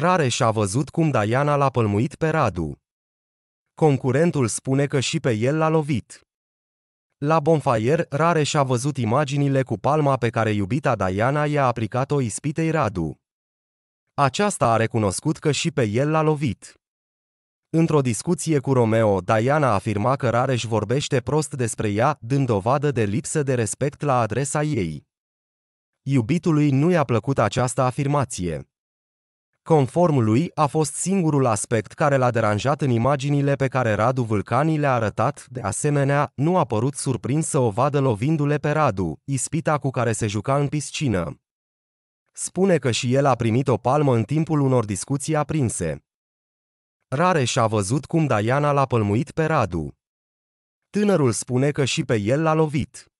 Rareș a văzut cum Diana l-a pălmuit pe Radu. Concurentul spune că și pe el l-a lovit. La Bonfaier, Rareș a văzut imaginile cu palma pe care iubita Diana i-a aplicat-o ispitei Radu. Aceasta a recunoscut că și pe el l-a lovit. Într-o discuție cu Romeo, Diana afirma că Rareș vorbește prost despre ea, dând dovadă de lipsă de respect la adresa ei. Iubitului nu i-a plăcut această afirmație. Conform lui, a fost singurul aspect care l-a deranjat în imaginile pe care Radu vulcanii le-a arătat, de asemenea, nu a părut surprins să o vadă lovindu-le pe Radu, ispita cu care se juca în piscină. Spune că și el a primit o palmă în timpul unor discuții aprinse. Rare și-a văzut cum Diana l-a pălmuit pe Radu. Tânărul spune că și pe el l-a lovit.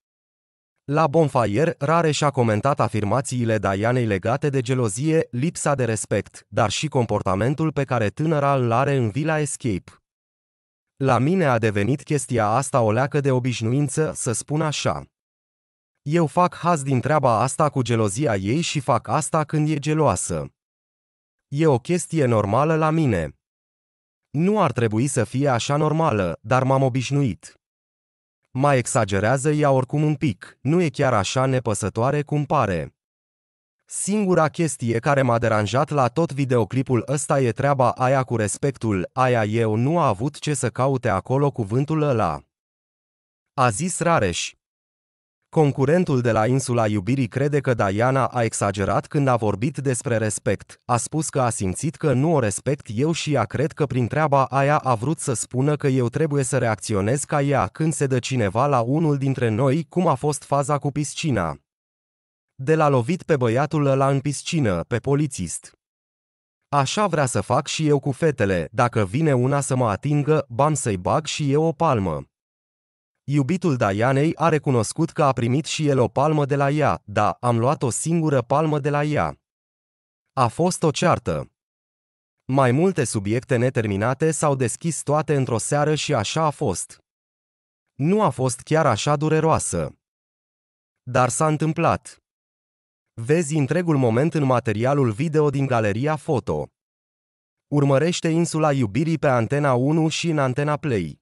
La Bonfire, Rare și-a comentat afirmațiile Dianei legate de gelozie, lipsa de respect, dar și comportamentul pe care tânăra îl are în Villa Escape. La mine a devenit chestia asta o leacă de obișnuință, să spun așa. Eu fac haz din treaba asta cu gelozia ei și fac asta când e geloasă. E o chestie normală la mine. Nu ar trebui să fie așa normală, dar m-am obișnuit mai exagerează ea oricum un pic, nu e chiar așa nepăsătoare cum pare. Singura chestie care m-a deranjat la tot videoclipul ăsta e treaba aia cu respectul, aia eu nu a avut ce să caute acolo cuvântul ăla. A zis Rareș, Concurentul de la insula iubirii crede că Diana a exagerat când a vorbit despre respect. A spus că a simțit că nu o respect eu și ea cred că prin treaba aia a vrut să spună că eu trebuie să reacționez ca ea când se dă cineva la unul dintre noi, cum a fost faza cu piscina. De la lovit pe băiatul la în piscină, pe polițist. Așa vrea să fac și eu cu fetele, dacă vine una să mă atingă, bam să-i bag și eu o palmă. Iubitul Dianei a recunoscut că a primit și el o palmă de la ea, da, am luat o singură palmă de la ea. A fost o ceartă. Mai multe subiecte neterminate s-au deschis toate într-o seară și așa a fost. Nu a fost chiar așa dureroasă. Dar s-a întâmplat. Vezi întregul moment în materialul video din galeria foto. Urmărește insula iubirii pe Antena 1 și în Antena Play.